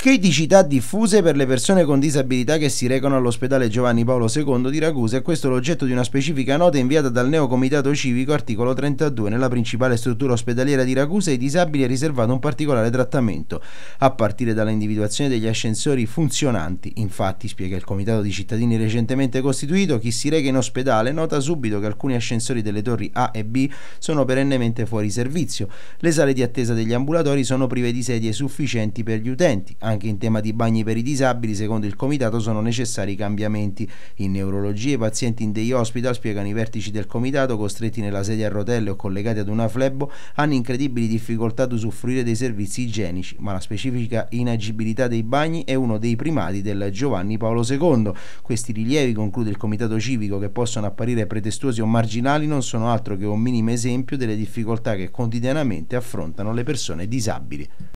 criticità diffuse per le persone con disabilità che si recano all'ospedale Giovanni Paolo II di Ragusa e questo è l'oggetto di una specifica nota inviata dal neo comitato civico articolo 32 nella principale struttura ospedaliera di Ragusa ai disabili è riservato un particolare trattamento a partire dall'individuazione degli ascensori funzionanti infatti spiega il comitato di cittadini recentemente costituito chi si reca in ospedale nota subito che alcuni ascensori delle torri A e B sono perennemente fuori servizio le sale di attesa degli ambulatori sono prive di sedie sufficienti per gli utenti A anche in tema di bagni per i disabili, secondo il comitato, sono necessari cambiamenti. In neurologia i pazienti in dei hospital, spiegano i vertici del comitato, costretti nella sedia a rotelle o collegati ad una flebbo, hanno incredibili difficoltà ad usufruire dei servizi igienici, ma la specifica inagibilità dei bagni è uno dei primati del Giovanni Paolo II. Questi rilievi, conclude il comitato civico, che possono apparire pretestuosi o marginali, non sono altro che un minimo esempio delle difficoltà che quotidianamente affrontano le persone disabili.